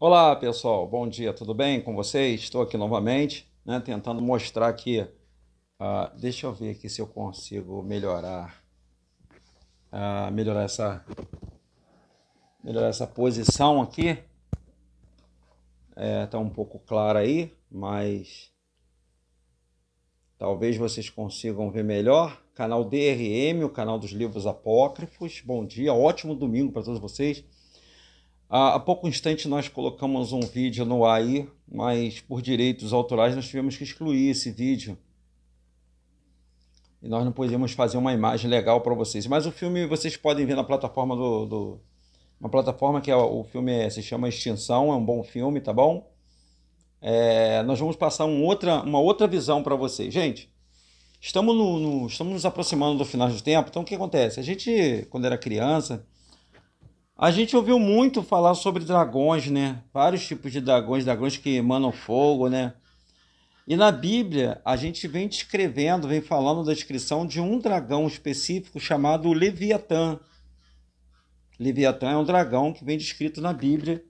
Olá pessoal, bom dia, tudo bem com vocês? Estou aqui novamente, né, tentando mostrar aqui. Uh, deixa eu ver aqui se eu consigo melhorar, uh, melhorar essa, melhorar essa posição aqui. É, tá um pouco clara aí, mas talvez vocês consigam ver melhor. Canal DRM, o canal dos livros apócrifos. Bom dia, ótimo domingo para todos vocês. Há, pouco instante nós colocamos um vídeo no AI, mas por direitos autorais nós tivemos que excluir esse vídeo. E nós não podíamos fazer uma imagem legal para vocês. Mas o filme vocês podem ver na plataforma do. do uma plataforma que é, o filme é, se chama Extinção, é um bom filme, tá bom? É, nós vamos passar um outra, uma outra visão para vocês. Gente, estamos, no, no, estamos nos aproximando do final do tempo, então o que acontece? A gente, quando era criança, a gente ouviu muito falar sobre dragões, né? Vários tipos de dragões, dragões que emanam fogo, né? E na Bíblia, a gente vem descrevendo, vem falando da descrição de um dragão específico chamado Leviatã. Leviatã é um dragão que vem descrito na Bíblia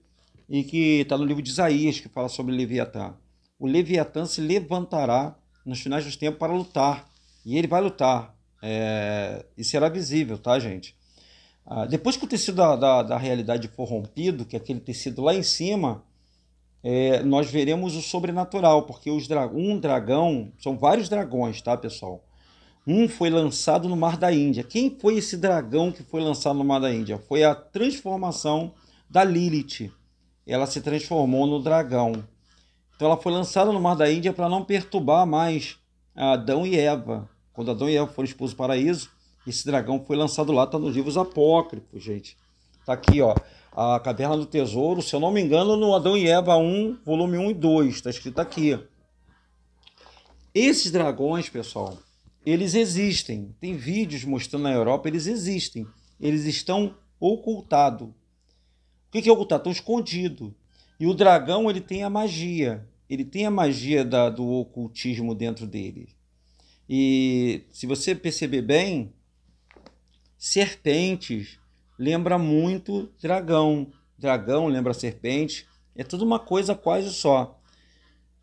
e que está no livro de Isaías, que fala sobre Leviatã. O Leviatã se levantará nos finais dos tempos para lutar. E ele vai lutar. É... E será visível, tá, gente? Ah, depois que o tecido da, da, da, realidade for rompido, que é aquele tecido lá em cima, é, nós veremos o sobrenatural, porque os dra um dragão, são vários dragões, tá, pessoal? Um foi lançado no Mar da Índia. Quem foi esse dragão que foi lançado no Mar da Índia? Foi a transformação da Lilith. Ela se transformou no dragão. Então ela foi lançada no Mar da Índia para não perturbar mais Adão e Eva. Quando Adão e Eva foram expulsos do paraíso, esse dragão foi lançado lá, tá nos livros apócrifos, gente. Tá aqui, ó. A Caverna do Tesouro, se eu não me engano, no Adão e Eva 1, volume 1 e 2, está escrito aqui. Esses dragões, pessoal, eles existem. Tem vídeos mostrando na Europa, eles existem. Eles estão ocultados. O que é ocultado? Estão escondidos. E o dragão, ele tem a magia. Ele tem a magia da, do ocultismo dentro dele. E se você perceber bem, serpentes lembra muito dragão, dragão lembra serpente, é tudo uma coisa quase só.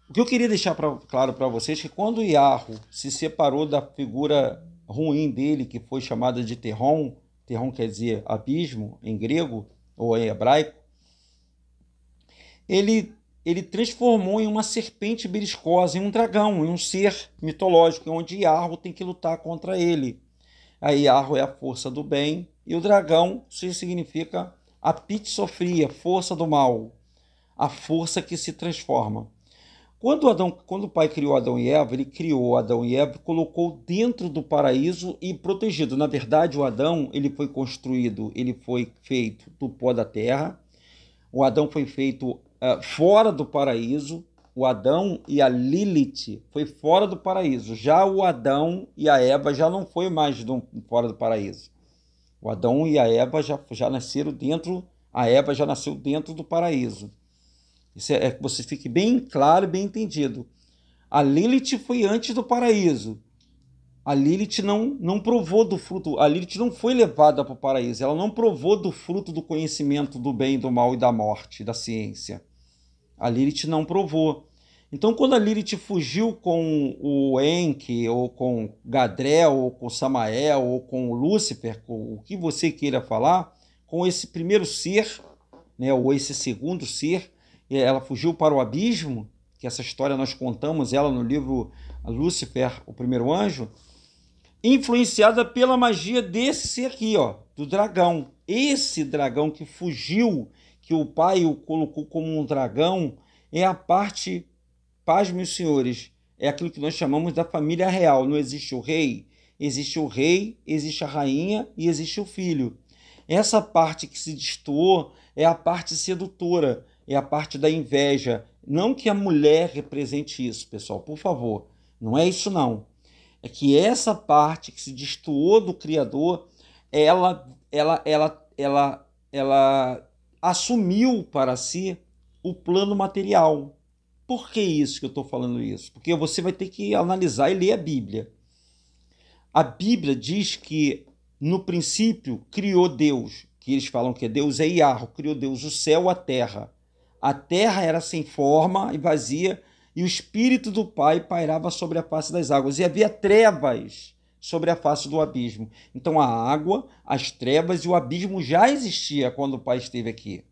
O que eu queria deixar pra, claro para vocês é que quando Yarro se separou da figura ruim dele, que foi chamada de Terron, Terron quer dizer abismo em grego ou em hebraico, ele, ele transformou em uma serpente beliscosa, em um dragão, em um ser mitológico, onde Yarro tem que lutar contra ele. A arro é a força do bem e o dragão se significa a pitsofria, força do mal, a força que se transforma. Quando, Adão, quando o pai criou Adão e Eva, ele criou Adão e Eva, colocou dentro do paraíso e protegido. Na verdade, o Adão ele foi construído, ele foi feito do pó da terra. O Adão foi feito uh, fora do paraíso, o Adão e a Lilith foi fora do paraíso. Já o Adão e a Eva já não foi mais do, fora do paraíso. O Adão e a Eva já, já nasceram dentro, a Eva já nasceu dentro do paraíso. Isso é, é que você fique bem claro, e bem entendido. A Lilith foi antes do paraíso. A Lilith não, não provou do fruto, a Lilith não foi levada para o paraíso, ela não provou do fruto do conhecimento do bem, do mal e da morte, da ciência. A Lilith não provou. Então, quando a Lilith fugiu com o Enki, ou com Gadrel, ou com Samael, ou com Lúcifer, com o que você queira falar, com esse primeiro ser, né, ou esse segundo ser, eh, ela fugiu para o abismo, que essa história nós contamos ela no livro Lúcifer, o primeiro anjo, influenciada pela magia desse aqui, ó, do dragão. Esse dragão que fugiu que o Pai o colocou como um dragão, é a parte, paz, meus senhores, é aquilo que nós chamamos da família real. Não existe o rei, existe o rei, existe a rainha e existe o filho. Essa parte que se destoou é a parte sedutora, é a parte da inveja. Não que a mulher represente isso, pessoal, por favor. Não é isso não. É que essa parte que se destoou do criador, ela ela ela ela ela assumiu para si o plano material. Por que isso que eu estou falando isso? Porque você vai ter que analisar e ler a Bíblia. A Bíblia diz que no princípio criou Deus, que eles falam que é Deus é Iarro, criou Deus o céu, a terra. A terra era sem forma e vazia, e o Espírito do Pai pairava sobre a face das águas, e havia trevas sobre a face do abismo. Então a água, as trevas e o abismo já existia quando o Pai esteve aqui.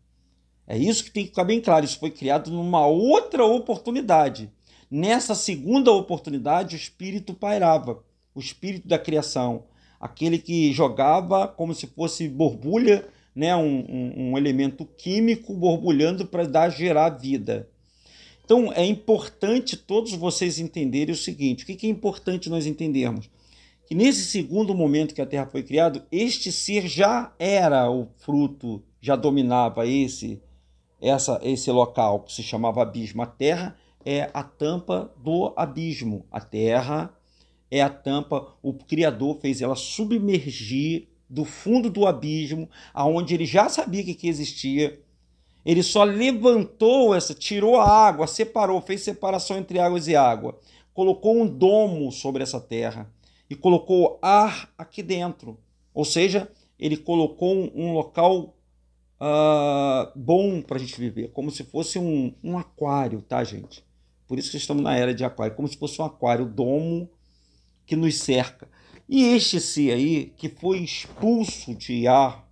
É isso que tem que ficar bem claro. Isso foi criado numa outra oportunidade. Nessa segunda oportunidade, o Espírito pairava, o Espírito da criação, aquele que jogava como se fosse borbulha, né? um, um, um elemento químico borbulhando para dar gerar vida. Então é importante todos vocês entenderem o seguinte: o que é importante nós entendermos? que nesse segundo momento que a Terra foi criada, este ser já era o fruto, já dominava esse essa esse local que se chamava abismo. A Terra é a tampa do abismo. A Terra é a tampa, o Criador fez ela submergir do fundo do abismo, aonde ele já sabia que, que existia. Ele só levantou essa, tirou a água, separou, fez separação entre águas e água, colocou um domo sobre essa terra e colocou ar aqui dentro. Ou seja, ele colocou um local uh, bom para a gente viver, como se fosse um, um aquário, tá, gente? Por isso que estamos na era de aquário, como se fosse um aquário domo que nos cerca. E este ser aí, que foi expulso de Iá,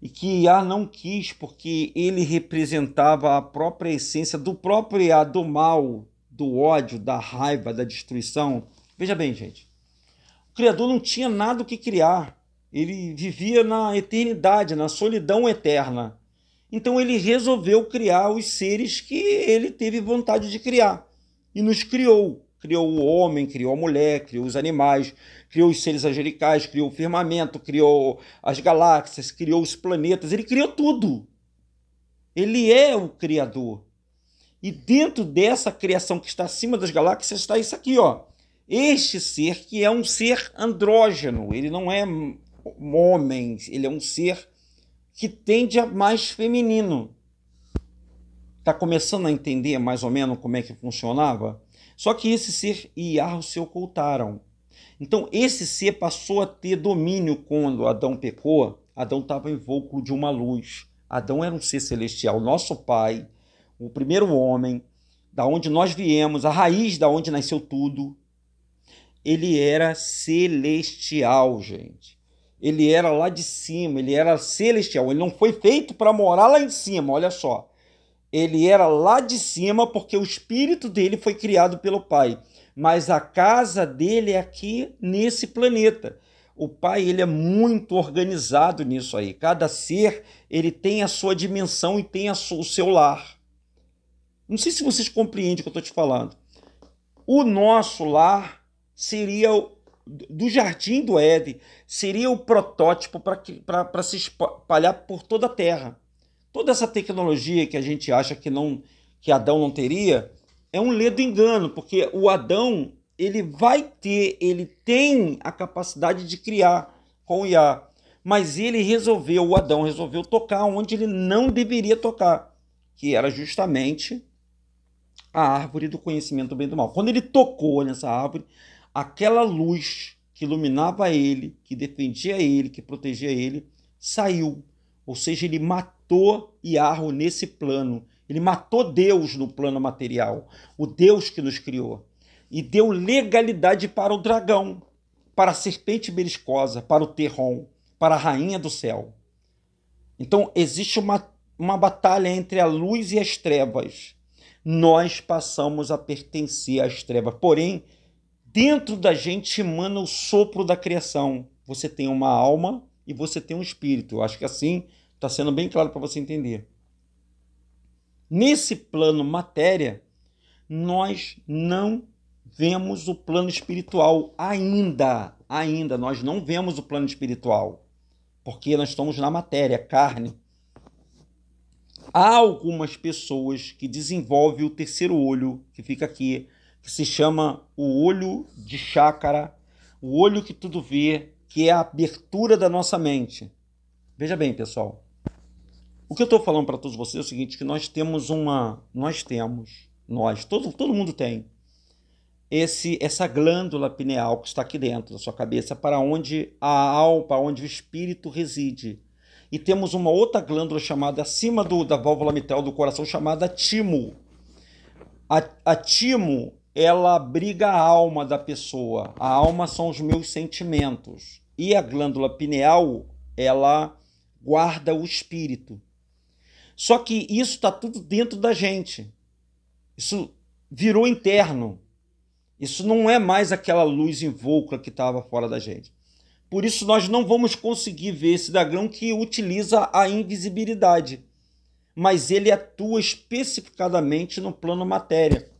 e que Iá não quis porque ele representava a própria essência do próprio Iá, do mal, do ódio, da raiva, da destruição. Veja bem, gente. O Criador não tinha nada o que criar. Ele vivia na eternidade, na solidão eterna. Então ele resolveu criar os seres que ele teve vontade de criar e nos criou. Criou o homem, criou a mulher, criou os animais, criou os seres angelicais, criou o firmamento, criou as galáxias, criou os planetas, ele criou tudo. Ele é o criador. E dentro dessa criação que está acima das galáxias está isso aqui, ó. Este ser que é um ser andrógeno, ele não é homem, ele é um ser que tende a mais feminino. Está começando a entender mais ou menos como é que funcionava? Só que esse ser e Iarro se ocultaram. Então, esse ser passou a ter domínio quando Adão pecou. Adão estava em vôculo de uma luz. Adão era um ser celestial, nosso pai, o primeiro homem, da onde nós viemos, a raiz da onde nasceu tudo ele era celestial, gente. Ele era lá de cima, ele era celestial. Ele não foi feito para morar lá em cima, olha só. Ele era lá de cima porque o espírito dele foi criado pelo Pai, mas a casa dele é aqui nesse planeta. O Pai, ele é muito organizado nisso aí. Cada ser, ele tem a sua dimensão e tem sua, o seu lar. Não sei se vocês compreendem o que eu estou te falando. O nosso lar seria o, do jardim do Éden, seria o protótipo para se espalhar por toda a terra. Toda essa tecnologia que a gente acha que não que Adão não teria é um ledo engano, porque o Adão ele vai ter, ele tem a capacidade de criar com o Iá, mas ele resolveu, o Adão resolveu tocar onde ele não deveria tocar, que era justamente a árvore do conhecimento do bem e do mal. Quando ele tocou nessa árvore, Aquela luz que iluminava ele, que defendia ele, que protegia ele, saiu. Ou seja, ele matou Iarro nesse plano. Ele matou Deus no plano material, o Deus que nos criou. E deu legalidade para o dragão, para a serpente beliscosa, para o terron, para a rainha do céu. Então existe uma, uma batalha entre a luz e as trevas. Nós passamos a pertencer às trevas. Porém, dentro da gente emana o sopro da criação. Você tem uma alma e você tem um espírito. Eu acho que assim está sendo bem claro para você entender. Nesse plano matéria, nós não vemos o plano espiritual ainda. Ainda nós não vemos o plano espiritual, porque nós estamos na matéria, carne. Há algumas pessoas que desenvolvem o terceiro olho, que fica aqui, que se chama o olho de chácara, o olho que tudo vê, que é a abertura da nossa mente. Veja bem, pessoal. O que eu estou falando para todos vocês é o seguinte, que nós temos uma, nós temos, nós, todo, todo mundo tem esse essa glândula pineal que está aqui dentro da sua cabeça, para onde a alma, para onde o espírito reside. E temos uma outra glândula chamada acima do, da válvula mitral do coração chamada timo. A, a timo ela abriga a alma da pessoa. A alma são os meus sentimentos. E a glândula pineal, ela guarda o espírito. Só que isso está tudo dentro da gente. Isso virou interno. Isso não é mais aquela luz invulcra que estava fora da gente. Por isso, nós não vamos conseguir ver esse dragão que utiliza a invisibilidade. Mas ele atua especificadamente no plano matéria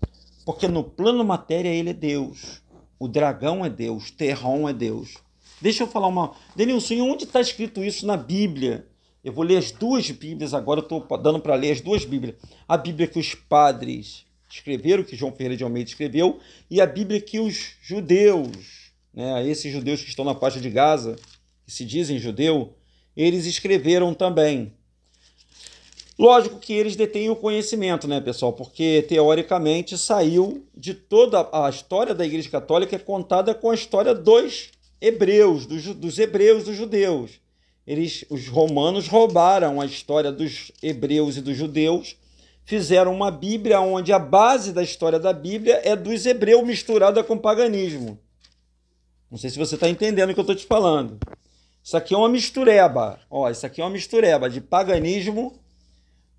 porque no plano matéria ele é Deus. O dragão é Deus, Terron é Deus. Deixa eu falar uma. Denilson, onde está escrito isso na Bíblia? Eu vou ler as duas Bíblias agora, eu estou dando para ler as duas Bíblias. A Bíblia que os padres escreveram, que João Ferreira de Almeida escreveu, e a Bíblia que os judeus, né, esses judeus que estão na faixa de Gaza, que se dizem judeu, eles escreveram também. Lógico que eles detêm o conhecimento, né, pessoal? Porque teoricamente saiu de toda a história da Igreja Católica é contada com a história dos hebreus, dos, dos hebreus, dos judeus. Eles, os romanos roubaram a história dos hebreus e dos judeus, fizeram uma Bíblia onde a base da história da Bíblia é dos hebreus misturada com paganismo. Não sei se você está entendendo o que eu estou te falando. Isso aqui é uma mistureba. Ó, isso aqui é uma mistureba de paganismo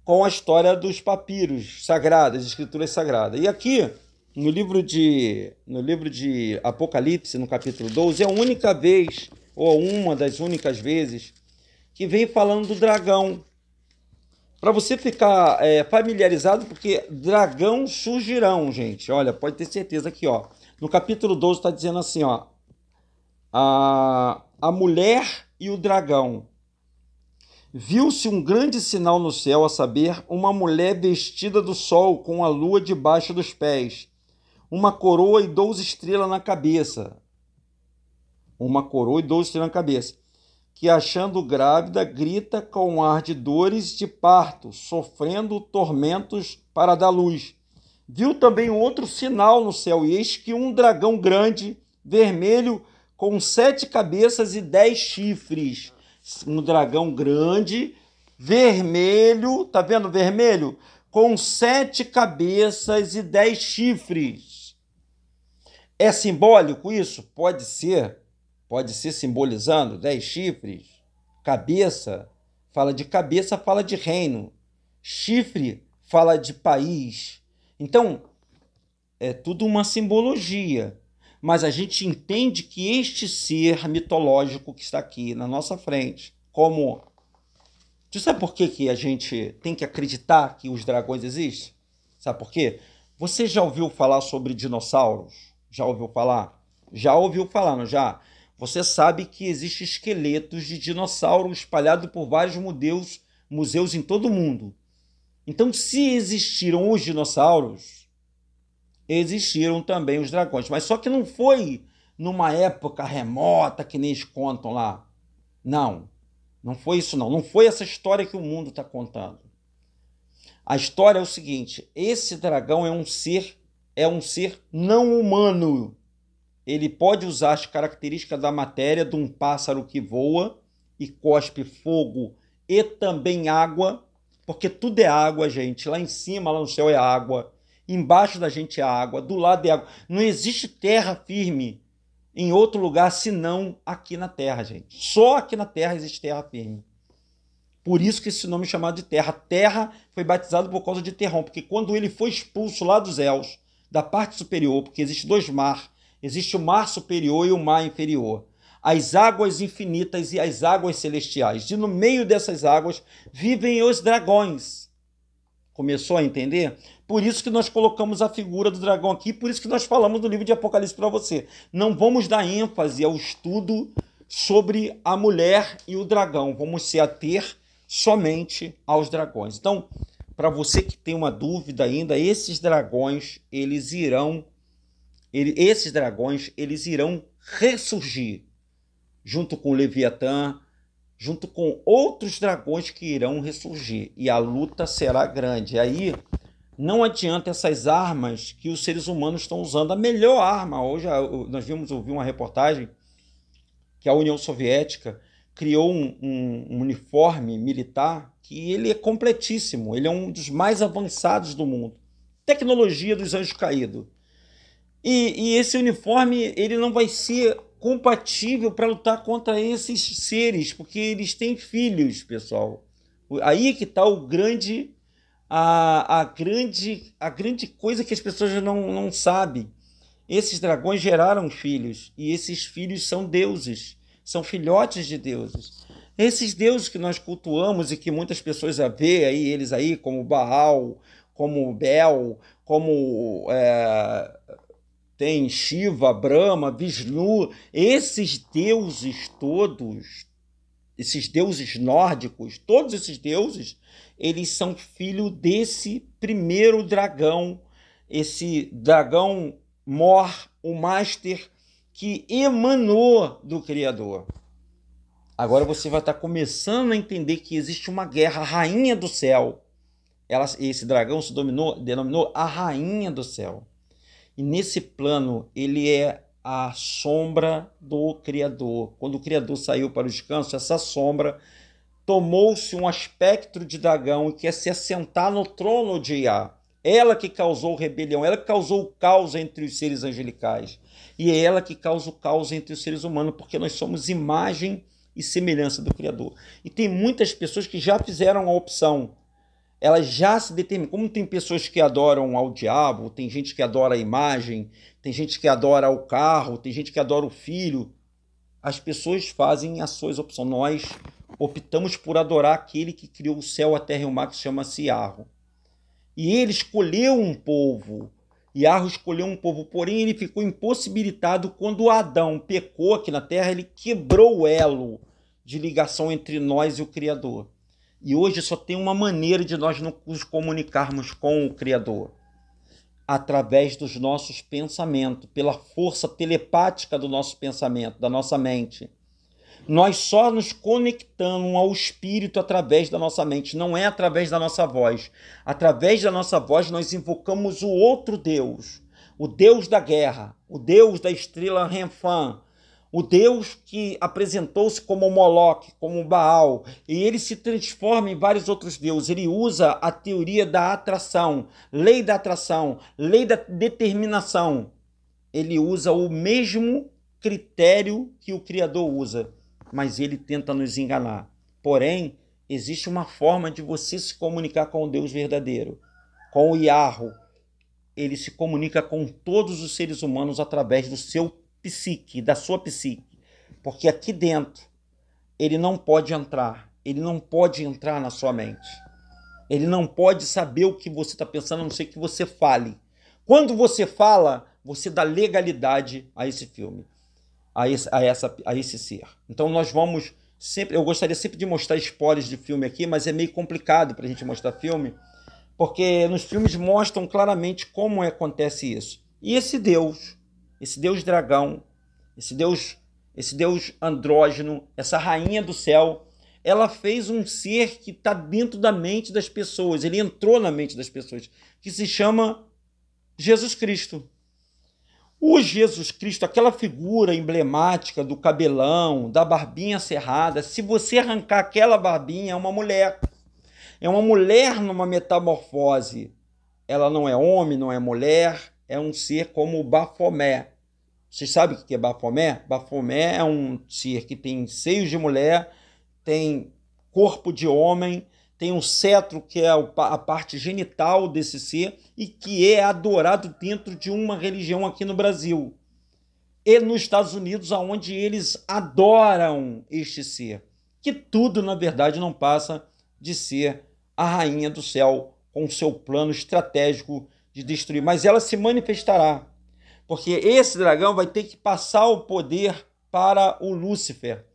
com a história dos papiros sagrados, escrituras sagradas. E aqui, no livro de, no livro de Apocalipse, no capítulo 12, é a única vez, ou é uma das únicas vezes, que vem falando do dragão. Para você ficar é, familiarizado, porque dragão surgirão, gente. Olha, pode ter certeza aqui, ó. No capítulo 12 está dizendo assim, ó. A, a mulher e o dragão viu-se um grande sinal no céu, a saber, uma mulher vestida do sol, com a lua debaixo dos pés, uma coroa e doze estrelas na cabeça. Uma coroa e doze estrelas na cabeça. Que, achando grávida, grita com ar de dores de parto, sofrendo tormentos para dar luz. Viu também outro sinal no céu, e eis que um dragão grande, vermelho, com sete cabeças e dez chifres um dragão grande, vermelho, tá vendo vermelho? Com sete cabeças e dez chifres. É simbólico isso? Pode ser. Pode ser simbolizando dez chifres. Cabeça, fala de cabeça, fala de reino. Chifre, fala de país. Então, é tudo uma simbologia mas a gente entende que este ser mitológico que está aqui na nossa frente, como. Você sabe por que, que a gente tem que acreditar que os dragões existem? Sabe por quê? Você já ouviu falar sobre dinossauros? Já ouviu falar? Já ouviu falar, não já? Você sabe que existem esqueletos de dinossauros espalhados por vários museus, museus em todo o mundo. Então, se existiram os dinossauros, existiram também os dragões. Mas só que não foi numa época remota que nem eles contam lá. Não, não foi isso não. Não foi essa história que o mundo está contando. A história é o seguinte: esse dragão é um ser, é um ser não humano. Ele pode usar as características da matéria de um pássaro que voa e cospe fogo e também água, porque tudo é água, gente. Lá em cima, lá no céu é água. Embaixo da gente é água, do lado é água. Não existe terra firme em outro lugar senão aqui na terra, gente. Só aqui na terra existe terra firme. Por isso que esse nome é chamado de terra. Terra foi batizado por causa de terron, porque quando ele foi expulso lá dos céus, da parte superior, porque existe dois mares, existe o mar superior e o mar inferior. As águas infinitas e as águas celestiais. E no meio dessas águas vivem os dragões Começou a entender? Por isso que nós colocamos a figura do dragão aqui, por isso que nós falamos do livro de Apocalipse para você. Não vamos dar ênfase ao estudo sobre a mulher e o dragão, vamos se ater somente aos dragões. Então, para você que tem uma dúvida ainda, esses dragões, eles irão ele, esses dragões, eles irão ressurgir junto com o Leviatã, junto com outros dragões que irão ressurgir, e a luta será grande. E aí não adianta essas armas que os seres humanos estão usando. A melhor arma, hoje nós vimos ouvir uma reportagem que a União Soviética criou um, um, um, uniforme militar que ele é completíssimo, ele é um dos mais avançados do mundo. Tecnologia dos anjos caídos. E, e esse uniforme ele não vai ser compatível para lutar contra esses seres, porque eles têm filhos, pessoal. Aí é que está o grande a, a grande a grande coisa que as pessoas não, não sabem. Esses dragões geraram filhos e esses filhos são deuses, são filhotes de deuses. Esses deuses que nós cultuamos e que muitas pessoas a vê aí eles aí como Baal, como Bel, como é, tem Shiva, Brahma, Vishnu, esses deuses todos, esses deuses nórdicos, todos esses deuses, eles são filho desse primeiro dragão, esse dragão Mor, o Master, que emanou do Criador. Agora você vai estar começando a entender que existe uma guerra, a rainha do céu. Ela, esse dragão se dominou, denominou a rainha do céu. E nesse plano, ele é a sombra do Criador. Quando o Criador saiu para o descanso, essa sombra tomou-se um aspecto de Dagão e quer é se assentar no trono de Iá. Ela que causou rebelião, ela que causou o caos entre os seres angelicais. E é ela que causa o caos entre os seres humanos, porque nós somos imagem e semelhança do Criador. E tem muitas pessoas que já fizeram a opção ela já se determina. Como tem pessoas que adoram ao diabo, tem gente que adora a imagem, tem gente que adora o carro, tem gente que adora o filho. As pessoas fazem as suas opções. Nós optamos por adorar aquele que criou o céu, a terra e o mar, que chama-se E ele escolheu um povo. Iarro escolheu um povo, porém ele ficou impossibilitado quando Adão pecou aqui na terra, ele quebrou o elo de ligação entre nós e o Criador. E hoje só tem uma maneira de nós nos comunicarmos com o Criador: através dos nossos pensamentos, pela força telepática do nosso pensamento, da nossa mente. Nós só nos conectamos ao espírito através da nossa mente, não é através da nossa voz. Através da nossa voz nós invocamos o outro Deus, o Deus da guerra, o Deus da estrela Renfan, o Deus que apresentou-se como Moloque, como Baal, e ele se transforma em vários outros deuses. Ele usa a teoria da atração, lei da atração, lei da determinação. Ele usa o mesmo critério que o Criador usa, mas ele tenta nos enganar. Porém, existe uma forma de você se comunicar com o Deus verdadeiro, com o Yarro. Ele se comunica com todos os seres humanos através do seu psique, da sua psique. Porque aqui dentro ele não pode entrar, ele não pode entrar na sua mente. Ele não pode saber o que você está pensando, a não ser que você fale. Quando você fala, você dá legalidade a esse filme, a esse, a essa, a esse ser. Então nós vamos sempre. Eu gostaria sempre de mostrar spoilers de filme aqui, mas é meio complicado para a gente mostrar filme, porque nos filmes mostram claramente como acontece isso. E esse Deus, esse deus dragão, esse deus, esse deus andrógeno, essa rainha do céu, ela fez um ser que está dentro da mente das pessoas, ele entrou na mente das pessoas, que se chama Jesus Cristo. O Jesus Cristo, aquela figura emblemática do cabelão, da barbinha cerrada, se você arrancar aquela barbinha, é uma mulher. É uma mulher numa metamorfose. Ela não é homem, não é mulher, é um ser como o Bafomé. Vocês sabem o que é Bafomé? Bafomé é um ser que tem seios de mulher, tem corpo de homem, tem um cetro que é a parte genital desse ser e que é adorado dentro de uma religião aqui no Brasil e nos Estados Unidos, aonde eles adoram este ser, que tudo na verdade não passa de ser a rainha do céu com seu plano estratégico de destruir, mas ela se manifestará porque esse dragão vai ter que passar o poder para o Lúcifer.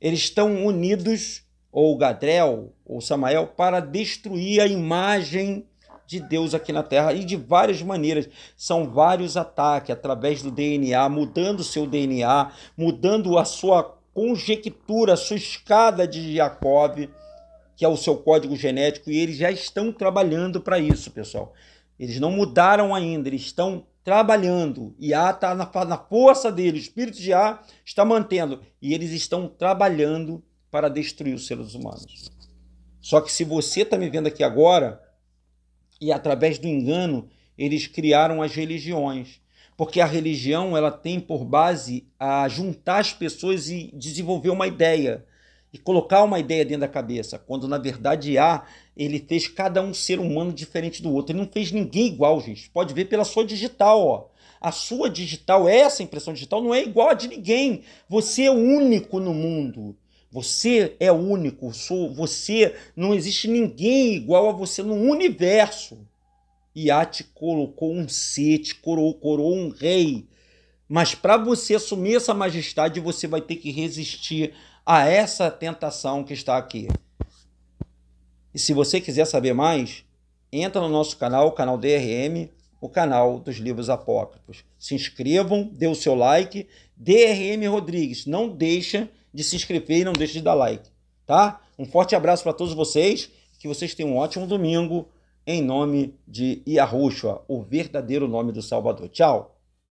Eles estão unidos, ou Gadrel, ou Samael, para destruir a imagem de Deus aqui na Terra e de várias maneiras. São vários ataques através do DNA, mudando o seu DNA, mudando a sua conjectura, a sua escada de Jacob, que é o seu código genético, e eles já estão trabalhando para isso, pessoal. Eles não mudaram ainda, eles estão trabalhando. E A está na, na força dele, o espírito de A está mantendo. E eles estão trabalhando para destruir os seres humanos. Só que se você está me vendo aqui agora, e através do engano, eles criaram as religiões. Porque a religião ela tem por base a juntar as pessoas e desenvolver uma ideia e colocar uma ideia dentro da cabeça, quando na verdade há, ele fez cada um ser humano diferente do outro. Ele não fez ninguém igual, gente. Pode ver pela sua digital, ó. A sua digital, essa impressão digital, não é igual a de ninguém. Você é único no mundo. Você é único. Sou você. Não existe ninguém igual a você no universo. E a te colocou um ser, te coroou, coroou um rei. Mas para você assumir essa majestade, você vai ter que resistir a essa tentação que está aqui. E se você quiser saber mais, entra no nosso canal, o canal DRM, o canal dos livros apócrifos. Se inscrevam, dê o seu like. DRM Rodrigues, não deixa de se inscrever e não deixa de dar like, tá? Um forte abraço para todos vocês, que vocês tenham um ótimo domingo, em nome de Yahushua, o verdadeiro nome do Salvador. Tchau!